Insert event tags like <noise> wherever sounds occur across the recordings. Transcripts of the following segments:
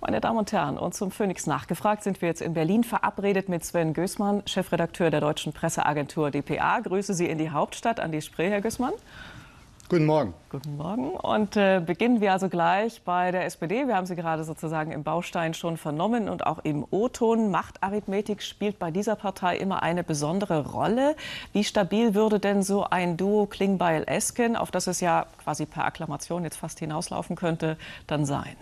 Meine Damen und Herren, und zum Phoenix nachgefragt sind wir jetzt in Berlin verabredet mit Sven Gößmann, Chefredakteur der deutschen Presseagentur dpa. Grüße Sie in die Hauptstadt an die Spree, Herr Gößmann. Guten Morgen. Guten Morgen. Und äh, beginnen wir also gleich bei der SPD. Wir haben sie gerade sozusagen im Baustein schon vernommen und auch im O-Ton. Machtarithmetik spielt bei dieser Partei immer eine besondere Rolle. Wie stabil würde denn so ein Duo Klingbeil-Esken, auf das es ja quasi per Akklamation jetzt fast hinauslaufen könnte, dann sein?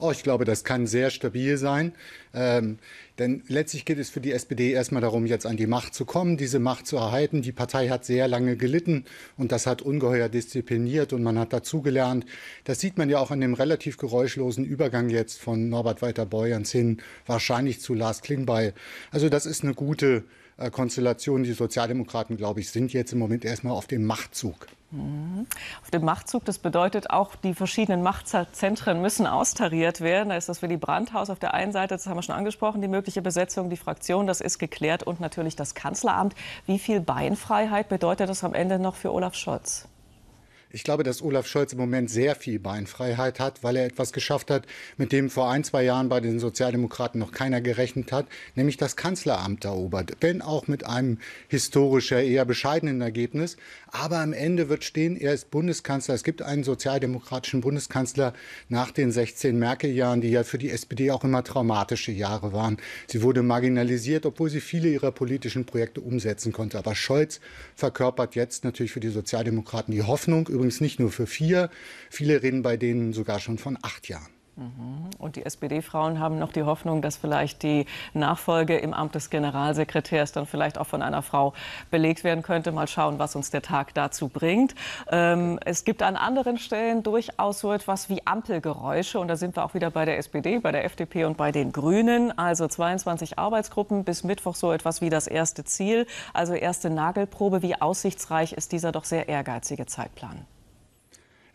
Oh, ich glaube, das kann sehr stabil sein. Ähm, denn letztlich geht es für die SPD erstmal darum, jetzt an die Macht zu kommen, diese Macht zu erhalten. Die Partei hat sehr lange gelitten und das hat ungeheuer diszipliniert und man hat dazugelernt. Das sieht man ja auch an dem relativ geräuschlosen Übergang jetzt von Norbert Walter-Borjans hin wahrscheinlich zu Lars Klingbeil. Also das ist eine gute äh, Konstellation. Die Sozialdemokraten, glaube ich, sind jetzt im Moment erstmal auf dem Machtzug. Mhm. Auf dem Machtzug, das bedeutet auch, die verschiedenen Machtzentren müssen austariert werden. Da ist das Willy Brandt-Haus auf der einen Seite, das haben wir schon angesprochen, die mögliche Besetzung, die Fraktion, das ist geklärt und natürlich das Kanzleramt. Wie viel Beinfreiheit bedeutet das am Ende noch für Olaf Scholz? Ich glaube, dass Olaf Scholz im Moment sehr viel Beinfreiheit hat, weil er etwas geschafft hat, mit dem vor ein, zwei Jahren bei den Sozialdemokraten noch keiner gerechnet hat, nämlich das Kanzleramt erobert. Wenn auch mit einem historischer, eher bescheidenen Ergebnis. Aber am Ende wird stehen, er ist Bundeskanzler. Es gibt einen sozialdemokratischen Bundeskanzler nach den 16 Merkel-Jahren, die ja für die SPD auch immer traumatische Jahre waren. Sie wurde marginalisiert, obwohl sie viele ihrer politischen Projekte umsetzen konnte. Aber Scholz verkörpert jetzt natürlich für die Sozialdemokraten die Hoffnung, übrigens nicht nur für vier. Viele reden bei denen sogar schon von acht Jahren. Mhm. Und die SPD-Frauen haben noch die Hoffnung, dass vielleicht die Nachfolge im Amt des Generalsekretärs dann vielleicht auch von einer Frau belegt werden könnte. Mal schauen, was uns der Tag dazu bringt. Ähm, es gibt an anderen Stellen durchaus so etwas wie Ampelgeräusche. Und da sind wir auch wieder bei der SPD, bei der FDP und bei den Grünen. Also 22 Arbeitsgruppen bis Mittwoch so etwas wie das erste Ziel. Also erste Nagelprobe. Wie aussichtsreich ist dieser doch sehr ehrgeizige Zeitplan?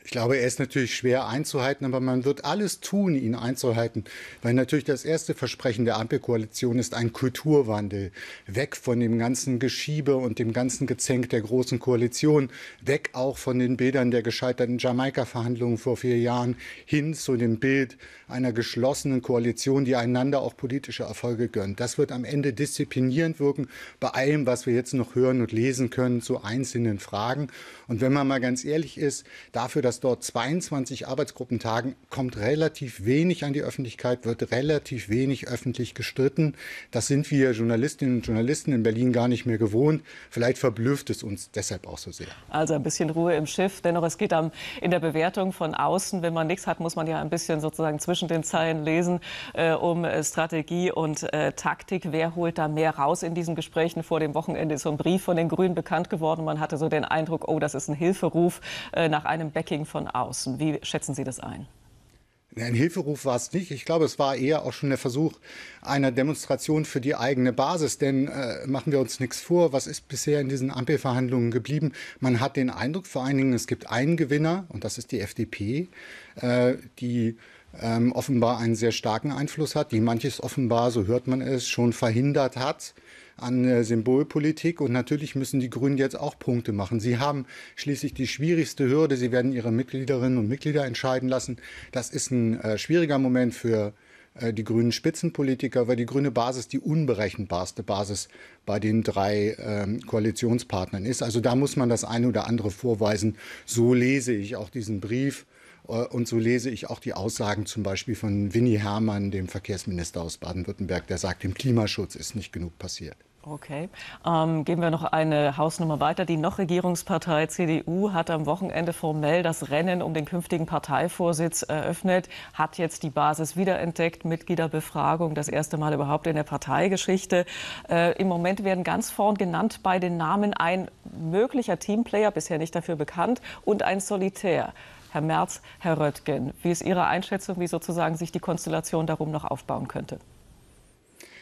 Ich glaube, er ist natürlich schwer einzuhalten, aber man wird alles tun, ihn einzuhalten, weil natürlich das erste Versprechen der Ampelkoalition ist ein Kulturwandel. Weg von dem ganzen Geschiebe und dem ganzen Gezänk der Großen Koalition, weg auch von den Bildern der gescheiterten Jamaika-Verhandlungen vor vier Jahren, hin zu dem Bild einer geschlossenen Koalition, die einander auch politische Erfolge gönnt. Das wird am Ende disziplinierend wirken bei allem, was wir jetzt noch hören und lesen können zu einzelnen Fragen. Und wenn man mal ganz ehrlich ist, dafür, dass dort 22 Arbeitsgruppen tagen, kommt relativ wenig an die Öffentlichkeit, wird relativ wenig öffentlich gestritten. Das sind wir Journalistinnen und Journalisten in Berlin gar nicht mehr gewohnt. Vielleicht verblüfft es uns deshalb auch so sehr. Also ein bisschen Ruhe im Schiff. Dennoch, es geht am, in der Bewertung von außen. Wenn man nichts hat, muss man ja ein bisschen sozusagen zwischen den Zeilen lesen, äh, um äh, Strategie und äh, Taktik. Wer holt da mehr raus in diesen Gesprächen? Vor dem Wochenende ist so ein Brief von den Grünen bekannt geworden. Man hatte so den Eindruck, oh, das ist ist ein Hilferuf äh, nach einem Backing von außen. Wie schätzen Sie das ein? Ein Hilferuf war es nicht. Ich glaube, es war eher auch schon der Versuch einer Demonstration für die eigene Basis. Denn äh, machen wir uns nichts vor, was ist bisher in diesen Ampelverhandlungen geblieben? Man hat den Eindruck, vor allen Dingen, es gibt einen Gewinner, und das ist die FDP, äh, die ähm, offenbar einen sehr starken Einfluss hat, die manches offenbar, so hört man es, schon verhindert hat an äh, Symbolpolitik. Und natürlich müssen die Grünen jetzt auch Punkte machen. Sie haben schließlich die schwierigste Hürde. Sie werden ihre Mitgliederinnen und Mitglieder entscheiden lassen. Das ist ein äh, schwieriger Moment für äh, die grünen Spitzenpolitiker, weil die grüne Basis die unberechenbarste Basis bei den drei ähm, Koalitionspartnern ist. Also da muss man das eine oder andere vorweisen. So lese ich auch diesen Brief äh, und so lese ich auch die Aussagen zum Beispiel von Winnie Herrmann, dem Verkehrsminister aus Baden-Württemberg, der sagt, im Klimaschutz ist nicht genug passiert. Okay. Ähm, gehen wir noch eine Hausnummer weiter. Die noch Regierungspartei CDU hat am Wochenende formell das Rennen um den künftigen Parteivorsitz eröffnet, hat jetzt die Basis wiederentdeckt, Mitgliederbefragung, das erste Mal überhaupt in der Parteigeschichte. Äh, Im Moment werden ganz vorn genannt bei den Namen ein möglicher Teamplayer, bisher nicht dafür bekannt, und ein Solitär. Herr Merz, Herr Röttgen. Wie ist Ihre Einschätzung, wie sozusagen sich die Konstellation darum noch aufbauen könnte?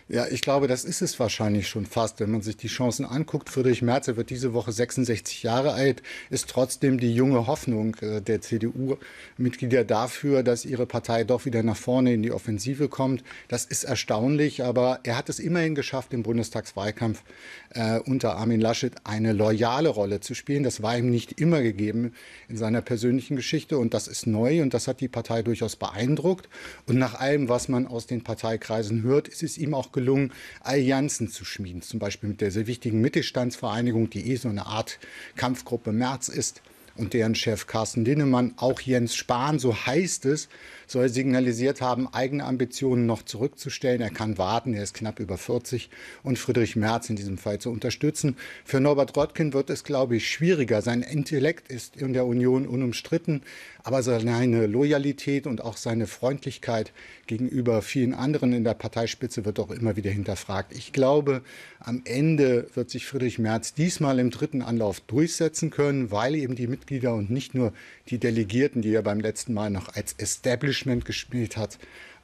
Ja, ich glaube, das ist es wahrscheinlich schon fast. Wenn man sich die Chancen anguckt, Friedrich Merz wird diese Woche 66 Jahre alt, ist trotzdem die junge Hoffnung äh, der CDU-Mitglieder dafür, dass ihre Partei doch wieder nach vorne in die Offensive kommt. Das ist erstaunlich, aber er hat es immerhin geschafft, im Bundestagswahlkampf äh, unter Armin Laschet eine loyale Rolle zu spielen. Das war ihm nicht immer gegeben in seiner persönlichen Geschichte und das ist neu und das hat die Partei durchaus beeindruckt. Und nach allem, was man aus den Parteikreisen hört, ist es ihm auch gelungen, gelungen, Allianzen zu schmieden. Zum Beispiel mit der sehr wichtigen Mittelstandsvereinigung, die eh so eine Art Kampfgruppe März ist und deren Chef Carsten Linnemann, auch Jens Spahn, so heißt es, soll signalisiert haben, eigene Ambitionen noch zurückzustellen. Er kann warten, er ist knapp über 40 und Friedrich Merz in diesem Fall zu unterstützen. Für Norbert Röttgen wird es, glaube ich, schwieriger. Sein Intellekt ist in der Union unumstritten, aber seine Loyalität und auch seine Freundlichkeit gegenüber vielen anderen in der Parteispitze wird auch immer wieder hinterfragt. Ich glaube, am Ende wird sich Friedrich Merz diesmal im dritten Anlauf durchsetzen können, weil eben die Mitglieder und nicht nur die Delegierten, die er beim letzten Mal noch als Establishment Establishment gespielt hat,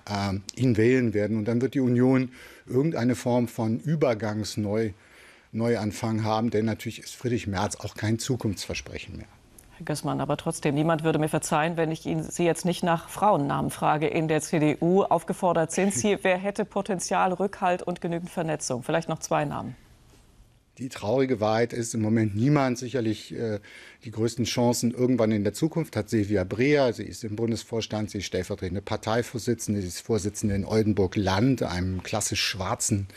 äh, ihn wählen werden. Und dann wird die Union irgendeine Form von Übergangsneu Neuanfang haben, denn natürlich ist Friedrich Merz auch kein Zukunftsversprechen mehr. Herr Gößmann, aber trotzdem, niemand würde mir verzeihen, wenn ich Ihnen Sie jetzt nicht nach Frauennamen frage in der CDU. Aufgefordert sind Sie, <laughs> wer hätte Potenzial, Rückhalt und genügend Vernetzung? Vielleicht noch zwei Namen. Die traurige Wahrheit ist, im Moment niemand sicherlich äh, die größten Chancen irgendwann in der Zukunft hat Silvia Breer. Sie ist im Bundesvorstand, sie ist stellvertretende Parteivorsitzende, sie ist Vorsitzende in Oldenburg-Land, einem klassisch schwarzen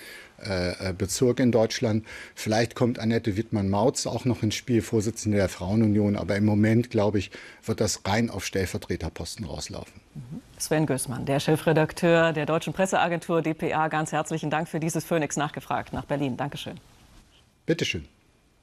äh, äh, Bezirk in Deutschland. Vielleicht kommt Annette Wittmann-Mautz auch noch ins Spiel, Vorsitzende der Frauenunion. Aber im Moment, glaube ich, wird das rein auf Stellvertreterposten rauslaufen. Mhm. Sven Gößmann, der Chefredakteur der deutschen Presseagentur dpa, ganz herzlichen Dank für dieses Phoenix nachgefragt nach Berlin. Dankeschön. Bitteschön.